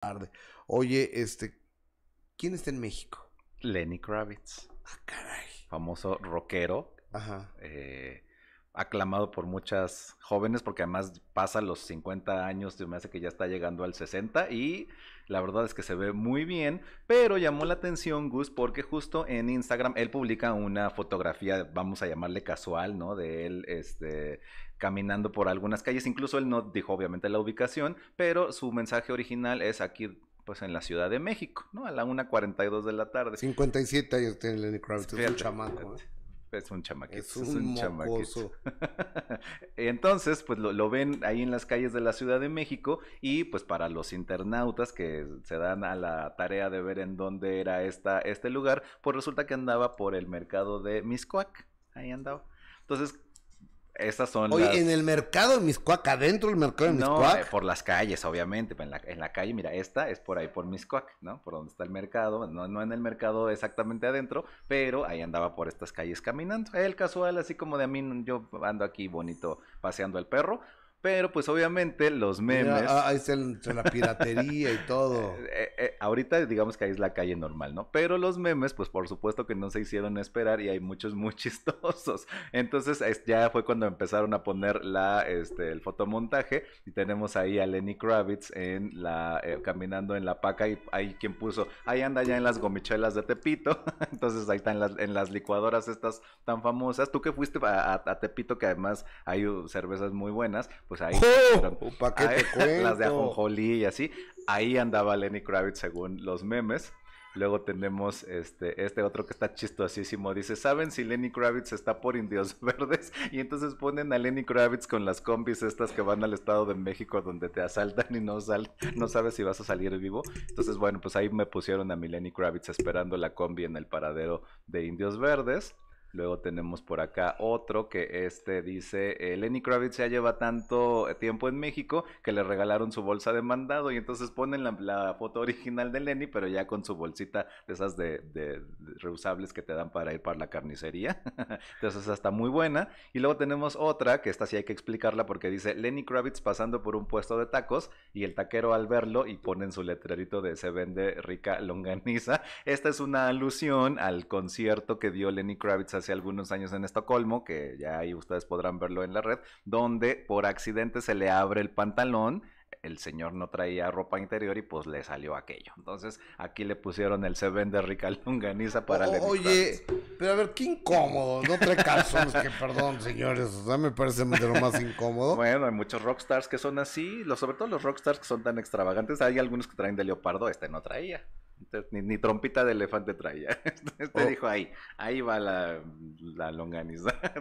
tarde. Oye, este, ¿quién está en México? Lenny Kravitz. Ah, caray. Famoso rockero. Ajá. Eh, aclamado por muchas jóvenes, porque además pasa los 50 años, me hace que ya está llegando al 60 y la verdad es que se ve muy bien, pero llamó la atención Gus porque justo en Instagram él publica una fotografía, vamos a llamarle casual, ¿no? De él, este, caminando por algunas calles, incluso él no dijo obviamente la ubicación, pero su mensaje original es aquí pues en la Ciudad de México, ¿no? A la 1.42 de la tarde. 57 años tiene Lenny Kravitz, es un chamaco. ¿eh? Es un chamaquito. Es un, es Entonces, pues lo, ven ahí en las calles de la Ciudad de México y pues para los internautas que se dan a la tarea de ver en dónde era esta, este lugar, pues resulta que andaba por el mercado de Miscoac. Ahí andaba. Entonces, estas son Oye, en el mercado de Miscuac, adentro del mercado de Miscuac. No, eh, por las calles, obviamente, en la, en la calle, mira, esta es por ahí, por Miscuac, ¿no? Por donde está el mercado, no, no en el mercado exactamente adentro, pero ahí andaba por estas calles caminando. El casual, así como de a mí, yo ando aquí bonito paseando al perro, pero pues obviamente los ah, memes... Ah, ahí está la piratería y todo. Eh, eh, eh, ahorita digamos que ahí es la calle normal, ¿no? Pero los memes pues por supuesto que no se hicieron esperar y hay muchos muy chistosos. Entonces ya fue cuando empezaron a poner la, este, el fotomontaje y tenemos ahí a Lenny Kravitz en la, caminando en la paca y ahí quien puso, ahí anda ya en las gomichuelas de Tepito. Entonces ahí están en las, licuadoras estas tan famosas. Tú que fuiste a Tepito que además hay uh, cervezas muy buenas pues ahí... Las de Ajonjolí y así. Ahí andaba Lenny Kravitz según los memes. Luego tenemos este, este otro que está chistosísimo. Dice, ¿saben si Lenny Kravitz está por Indios Verdes? Y entonces ponen a Lenny Kravitz con las combis estas que van al Estado de México donde te asaltan y no, no sabes si vas a salir vivo. Entonces, bueno, pues ahí me pusieron a mi Lenny Kravitz esperando la combi en el paradero de Indios Verdes. Luego tenemos por acá otro que este dice, eh, Lenny Kravitz ya lleva tanto eh, tiempo en México que le regalaron su bolsa de mandado y entonces ponen la, foto original de Lenny, pero ya con su bolsita de esas de, reusables que te dan para ir para la carnicería. entonces está muy buena. Y luego tenemos otra, que esta sí hay que explicarla porque dice, Lenny Kravitz pasando por un puesto de tacos y el taquero al verlo y ponen su letrerito de se vende rica longaniza. Esta es una alusión al concierto que dio Lenny Kravitz hace algunos años en Estocolmo, que ya ahí ustedes podrán verlo en la red, donde por accidente se le abre el pantalón el señor no traía ropa interior y pues le salió aquello. Entonces aquí le pusieron el Seven de rica Longaniza para oh, Oye, pero a ver, qué incómodo. No trae calzones, que perdón, señores. O me parece de lo más incómodo. Bueno, hay muchos rockstars que son así, sobre todo los rockstars que son tan extravagantes. Hay algunos que traen de leopardo, este no traía ni, trompita de elefante traía. Este oh. dijo ahí, ahí va la, la longaniza.